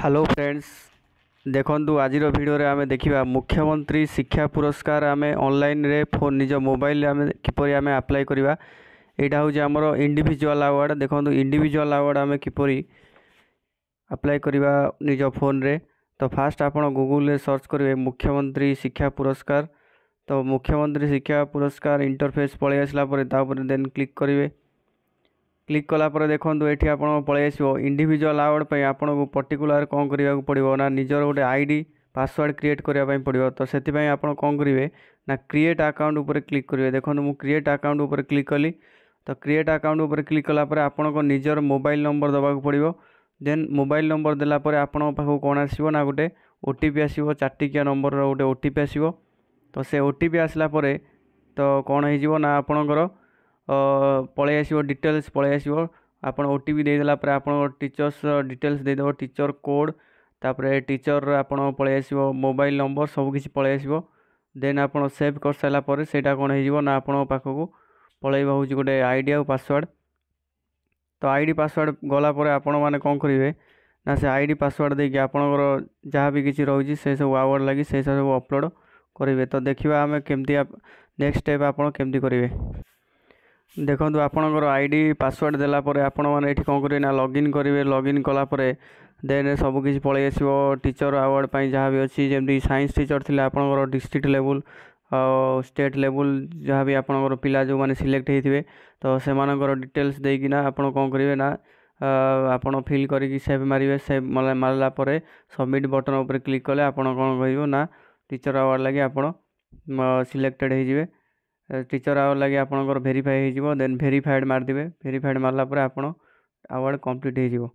hello friends ଦେଖନ୍ତୁ ଆଜିର ଭିଡ଼ିଓରେ ଆମେ ଦେଖିବା ମୁଖ୍ୟମନ୍ତ୍ରୀ ଶିକ୍ଷା ପୁରସ୍କାର ଆମେ ଅନଲାଇନ୍ରେ ଫୋନ୍ ନିଜ ମୋବାଇଲରେ ଆମେ କିପରି ଆମେ ଆପ୍ଲାଏ କରିବା ଏଇଟା ହେଉଛି ଆମର ଇଣ୍ଡିଭିଜୁଆଲ୍ ଆୱାର୍ଡ଼ ଦେଖନ୍ତୁ ଇଣ୍ଡିଭିଜୁଆଲ୍ ଆୱାର୍ଡ଼ ଆମେ କିପରି ଆପ୍ଲାଏ କରିବା ନିଜ ଫୋନ୍ରେ ତ ଫାଷ୍ଟ ଆପଣ ଗୁଗୁଲରେ ସର୍ଚ୍ଚ କରିବେ ମୁଖ୍ୟମନ୍ତ୍ରୀ ଶିକ୍ଷା ପୁରସ୍କାର ତ ମୁଖ୍ୟମନ୍ତ୍ରୀ ଶିକ୍ଷା ପୁରସ୍କାର ଇଣ୍ଟରଫେସ୍ ପଳାଇ ଆସିଲା ପରେ ତାପରେ ଦେନ୍ କ୍ଲିକ୍ କରିବେ ক্লিক কলাপরে দেখুন এটি আপনার পলাই আসব ইন্ডিভিজুয়াল আওয়ার্ড পাই আপনার পর্টিকুলার কম করা পড়ব না নিজের গোটে আইডি পাসওয়ার্ড ক্রিয়েট করা পড়ব তো সেই আপনার কম করবে না ক্রিয়েট আকাউন্ট উপরে ক্লিক করবে দেখুন মু ক্রিয়েট আকাউন্ট উপরে ক্লিক কলি তো ক্রিয়েট আকাউন্ট উপরে ক্লিক কলাপরে আপনার নিজের মোবাইল নম্বর দেওয়া পড়ব দেন মোবাইল নম্বর দেলাপরে আপনার পাখু কোণ আসব না গোটে ওটিপি আসব চারটিকিয়া নম্বরর গোটে ওটিপি আসব তো সে ওটিপি আসলা পরে তো কোণ হয়ে যাব না আপনার ପଳାଇ ଆସିବ ଡିଟେଲ୍ସ ପଳାଇ ଆସିବ ଆପଣ ଓ ଟି ପି ଦେଇଦେଲା ପରେ ଆପଣଙ୍କ ଟିଚର୍ସ ଡିଟେଲ୍ସ ଦେଇଦେବ ଟିଚର୍ କୋଡ଼୍ ତାପରେ ଟିଚର୍ ଆପଣ ପଳାଇ ଆସିବ ମୋବାଇଲ୍ ନମ୍ବର ସବୁକିଛି ପଳେଇ ଆସିବ ଦେନ୍ ଆପଣ ସେଭ୍ କରିସାରିଲା ପରେ ସେଇଟା କ'ଣ ହେଇଯିବ ନା ଆପଣଙ୍କ ପାଖକୁ ପଳାଇବ ହେଉଛି ଗୋଟେ ଆଇଡ଼ି ଆଉ ପାସୱାର୍ଡ଼ ତ ଆଇ ଡ଼ି ପାସୱାର୍ଡ଼ ଗଲା ପରେ ଆପଣମାନେ କ'ଣ କରିବେ ନା ସେ ଆଇ ଡ଼ି ପାସୱାର୍ଡ଼ ଦେଇକି ଆପଣଙ୍କର ଯାହା ବି କିଛି ରହୁଛି ସେସବୁ ୱାୱାର୍ଡ଼ ଲାଗି ସେସବୁ ଅପଲୋଡ଼ କରିବେ ତ ଦେଖିବା ଆମେ କେମିତି ନେକ୍ସଟ ଷ୍ଟେପ୍ ଆପଣ କେମିତି କରିବେ ଦେଖନ୍ତୁ ଆପଣଙ୍କର ଆଇ ଡ଼ି ପାସୱାର୍ଡ଼ ଦେଲାପରେ ଆପଣମାନେ ଏଠି କ'ଣ କରିବେ ନା ଲଗ୍ଇନ୍ କରିବେ ଲଗ୍ଇନ୍ କଲାପରେ ଦେନ୍ ସବୁକିଛି ପଳେଇ ଆସିବ ଟିଚର୍ ଆୱାର୍ଡ଼ ପାଇଁ ଯାହା ବି ଅଛି ଯେମିତି ସାଇନ୍ସ ଟିଚର୍ ଥିଲେ ଆପଣଙ୍କର ଡିଷ୍ଟ୍ରିକ୍ଟ ଲେବୁଲ୍ ଆଉ ଷ୍ଟେଟ୍ ଲେବୁଲ୍ ଯାହା ବି ଆପଣଙ୍କର ପିଲା ଯେଉଁମାନେ ସିଲେକ୍ଟ ହେଇଥିବେ ତ ସେମାନଙ୍କର ଡିଟେଲ୍ସ ଦେଇକିନା ଆପଣ କ'ଣ କରିବେ ନା ଆପଣ ଫିଲ୍ କରିକି ସେଭ୍ ମାରିବେ ସେଭ୍ ମାରିଲା ପରେ ସବମିଟ୍ ବଟନ୍ ଉପରେ କ୍ଲିକ୍ କଲେ ଆପଣ କ'ଣ କହିବ ନା ଟିଚର୍ ଆୱାର୍ଡ଼ ଲାଗି ଆପଣ ସିଲେକ୍ଟେଡ଼୍ ହେଇଯିବେ ଟିଚର୍ ଆୱାର୍ଡ଼ ଲାଗି ଆପଣଙ୍କର ଭେରିଫାଏ ହେଇଯିବ ଦେନ୍ ଭେରିଫାଏଡ଼୍ ମାରିଦେବେ ଭେରିଫାଏଡ଼୍ ମାରିଲା ପରେ ଆପଣ ଆୱାର୍ଡ଼ କମ୍ପ୍ଲିଟ୍ ହେଇଯିବ